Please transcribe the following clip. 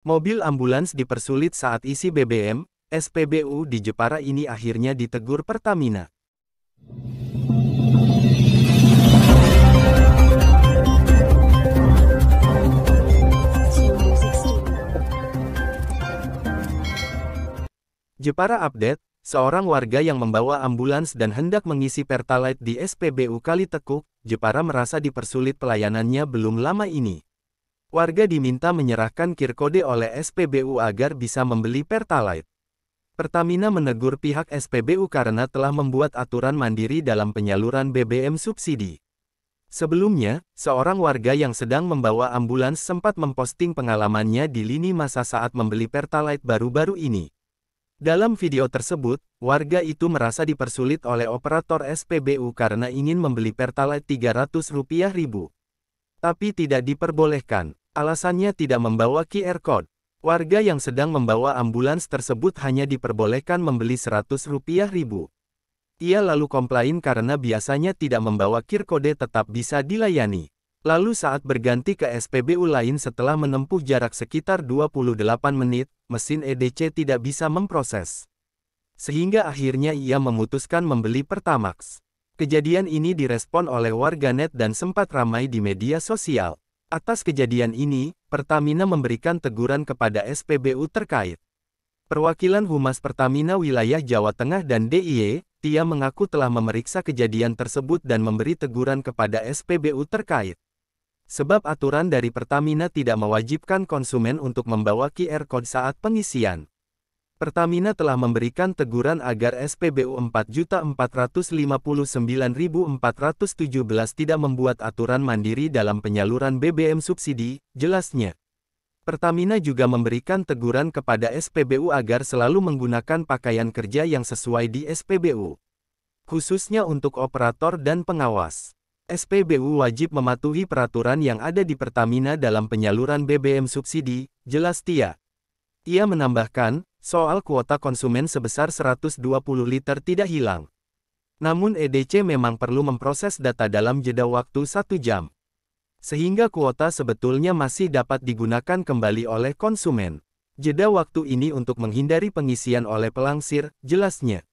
Mobil ambulans dipersulit saat isi BBM, SPBU di Jepara ini akhirnya ditegur Pertamina. Jepara update, seorang warga yang membawa ambulans dan hendak mengisi Pertalite di SPBU Kali Tekuk, Jepara merasa dipersulit pelayanannya belum lama ini. Warga diminta menyerahkan kode oleh SPBU agar bisa membeli Pertalite. Pertamina menegur pihak SPBU karena telah membuat aturan mandiri dalam penyaluran BBM subsidi. Sebelumnya, seorang warga yang sedang membawa ambulans sempat memposting pengalamannya di lini masa saat membeli Pertalite baru-baru ini. Dalam video tersebut, warga itu merasa dipersulit oleh operator SPBU karena ingin membeli Pertalite Rp300.000. Tapi tidak diperbolehkan alasannya tidak membawa QR Code. Warga yang sedang membawa ambulans tersebut hanya diperbolehkan membeli rp 100000 ribu. Ia lalu komplain karena biasanya tidak membawa QR Code tetap bisa dilayani. Lalu saat berganti ke SPBU lain setelah menempuh jarak sekitar 28 menit, mesin EDC tidak bisa memproses. Sehingga akhirnya ia memutuskan membeli Pertamax. Kejadian ini direspon oleh warganet dan sempat ramai di media sosial. Atas kejadian ini, Pertamina memberikan teguran kepada SPBU terkait. Perwakilan Humas Pertamina Wilayah Jawa Tengah dan DIY, e, Tia mengaku telah memeriksa kejadian tersebut dan memberi teguran kepada SPBU terkait. Sebab aturan dari Pertamina tidak mewajibkan konsumen untuk membawa QR Code saat pengisian. Pertamina telah memberikan teguran agar SPBU 4.459.417 tidak membuat aturan mandiri dalam penyaluran BBM subsidi, jelasnya. Pertamina juga memberikan teguran kepada SPBU agar selalu menggunakan pakaian kerja yang sesuai di SPBU, khususnya untuk operator dan pengawas. SPBU wajib mematuhi peraturan yang ada di Pertamina dalam penyaluran BBM subsidi, jelas Tia. Ia menambahkan, Soal kuota konsumen sebesar 120 liter tidak hilang. Namun EDC memang perlu memproses data dalam jeda waktu satu jam. Sehingga kuota sebetulnya masih dapat digunakan kembali oleh konsumen. Jeda waktu ini untuk menghindari pengisian oleh pelangsir, jelasnya.